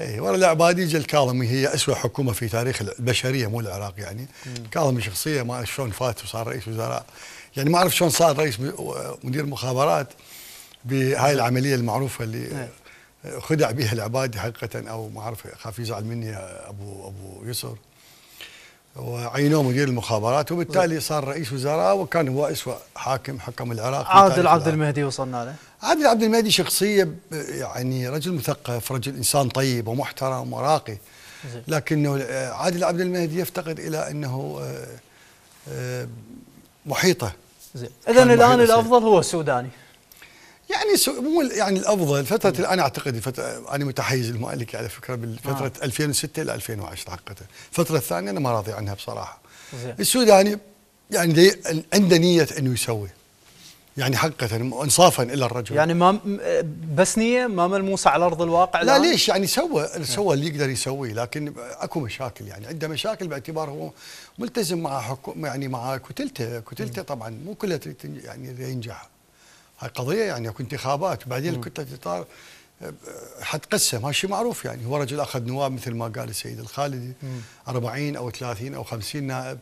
اي ورا العبادي جا الكاظمي هي اسوء حكومه في تاريخ البشريه مو العراق يعني كاظمي شخصيه ما اعرف شلون فات وصار رئيس وزراء يعني ما اعرف شلون صار رئيس مدير مخابرات بهاي نعم. العمليه المعروفه اللي نعم. خدع بها العبادي حقيقه او ما اعرف خاف يزعل مني ابو ابو يسر وعينوه مدير المخابرات وبالتالي صار رئيس وزراء وكان هو اسوء حاكم حكم العراق عادل عبد المهدي وصلنا له عادل عبد المهدي شخصيه يعني رجل مثقف رجل انسان طيب ومحترم وراقي لكنه عادل عبد المهدي يفتقد الى انه آه، آه، محيطه زين اذا الان الافضل هو السوداني يعني سو... مو يعني الافضل فتره مم. انا اعتقد الفتره انا متحيز المؤلف على فكره بالفتره آه. 2006 ل 2010 حقيقه الفتره الثانيه انا ما راضي عنها بصراحه زي. السوداني يعني دي... يعني عنده نيه انه يسوي يعني حقيقة انصافا الى الرجل يعني ما بس نية ما ملموسة على ارض الواقع لا ليش يعني سوى إيه. سوى اللي يقدر يسويه لكن اكو مشاكل يعني عنده مشاكل باعتبار هو ملتزم مع حكم يعني مع كتلته كتلته طبعا مو كلها يعني ينجح هاي قضيه يعني اكو انتخابات بعدين الكتله أه، حتقسم هالشيء معروف يعني هو رجل اخذ نواب مثل ما قال السيد الخالدي 40 او 30 او 50 نائب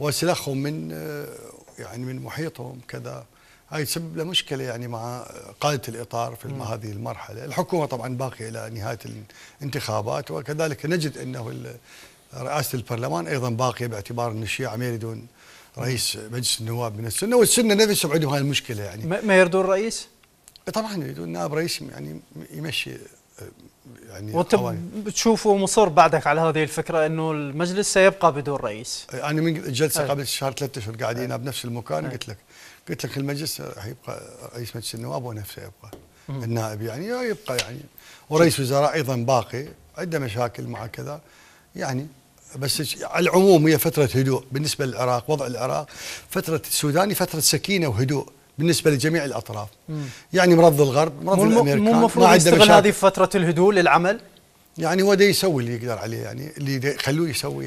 وسلخهم من أه، يعني من محيطهم كذا هاي تسبب له مشكله يعني مع قاده الاطار في هذه المرحله، الحكومه طبعا باقيه الى نهايه الانتخابات وكذلك نجد انه رئاسه البرلمان ايضا باقيه باعتبار ان الشيعه ما يريدون رئيس مجلس النواب من السنه والسنه نفسهم عندهم هاي المشكله يعني ما يردون رئيس؟ طبعا يريدون نائب رئيس يعني يمشي يعني وانت بتشوفه مصر بعدك على هذه الفكره انه المجلس سيبقى بدون رئيس انا يعني من جلسه أي. قبل شهر ثلاثة اشهر قاعدين أي. بنفس المكان أي. قلت لك قلت لك المجلس حيبقى رئيس مجلس النواب ونفسه يبقى مم. النائب يعني يبقى يعني ورئيس وزراء ايضا باقي عنده مشاكل مع كذا يعني بس على العموم هي فتره هدوء بالنسبه للعراق وضع العراق فتره السوداني فتره سكينه وهدوء بالنسبه لجميع الاطراف مم. يعني مرض الغرب مرض الامريكان مو المفروض يستغل هذه فتره الهدوء للعمل يعني هو ده يسوي اللي يقدر عليه يعني اللي يخلوه يسوي